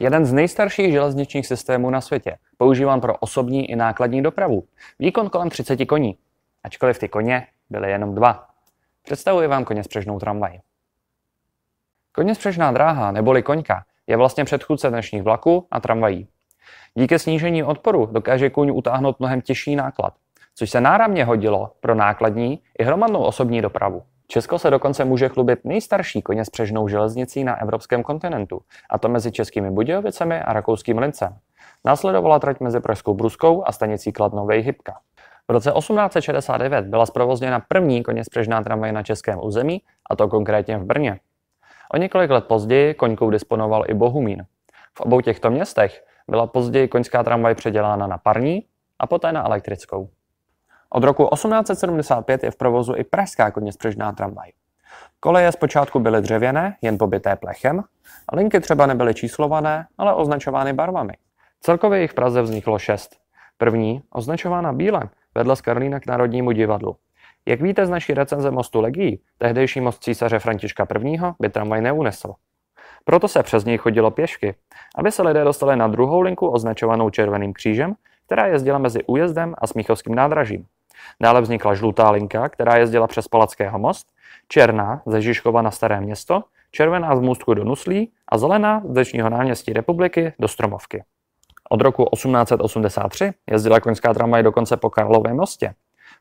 jeden z nejstarších železničních systémů na světě, používán pro osobní i nákladní dopravu. Výkon kolem 30 koní, ačkoliv ty koně byly jenom dva. Představuji vám koně spřežnou tramvaj. spřežná dráha neboli koňka je vlastně předchůdce dnešních vlaků a tramvají. Díky snížení odporu dokáže kůň utáhnout mnohem těžší náklad, což se náramně hodilo pro nákladní i hromadnou osobní dopravu. Česko se dokonce může chlubit nejstarší koně s přežnou železnicí na evropském kontinentu, a to mezi českými Budějovicemi a rakouským Lincem. Následovala trať mezi Pražskou Bruskou a stanicí Kladnovej Hybka. V roce 1869 byla zprovozněna první koně spřežná tramvaj na českém území, a to konkrétně v Brně. O několik let později koňkou disponoval i Bohumín. V obou těchto městech byla později koňská tramvaj předělána na parní a poté na elektrickou. Od roku 1875 je v provozu i pražská koněspřežná tramvaj. Koleje zpočátku byly dřevěné, jen pobyté plechem, a linky třeba nebyly číslované, ale označovány barvami. Celkově jich v Praze vzniklo šest. První, označována bílem, vedla z Karlína k Národnímu divadlu. Jak víte z naší recenze mostu Legií, tehdejší most císaře Františka I. by tramvaj neunesl. Proto se přes něj chodilo pěšky, aby se lidé dostali na druhou linku označovanou Červeným křížem, která jezdila mezi újezdem a Smíchovským nádražím. Dále vznikla žlutá linka, která jezdila přes Palackého most, černá ze Žižkova na Staré město, červená z Můstku do Nuslí a zelená z dnešního náměstí republiky do Stromovky. Od roku 1883 jezdila koňská tramvaj dokonce po Karlově mostě.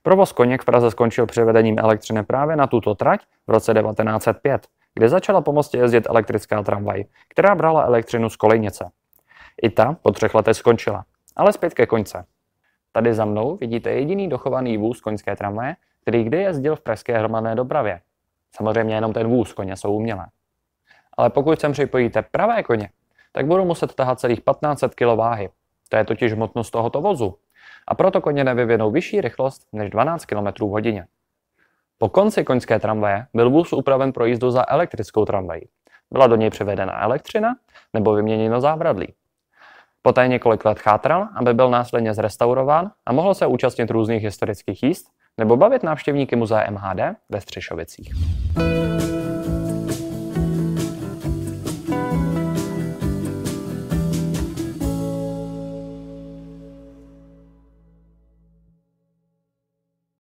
Provoz koněk v Praze skončil převedením elektřiny právě na tuto trať v roce 1905, kde začala po mostě jezdit elektrická tramvaj, která brala elektřinu z kolejnice. I ta po třech letech skončila, ale zpět ke konce. Tady za mnou vidíte jediný dochovaný vůz koňské tramvaje, který kdy jezdil v pražské hromadné dopravě. Samozřejmě jenom ten vůz koně jsou umělé. Ale pokud sem připojíte pravé koně, tak budou muset tahat celých 1500 kg váhy. To je totiž hmotnost tohoto vozu. A proto koně nevyvinou vyšší rychlost než 12 km v hodině. Po konci koňské tramvaje byl vůz upraven pro jízdu za elektrickou tramvají. Byla do něj převedena elektřina nebo vyměněno zábradlí. Poté několik let chátral, aby byl následně zrestaurován a mohl se účastnit různých historických jíst nebo bavit návštěvníky muzea MHD ve Střešovicích.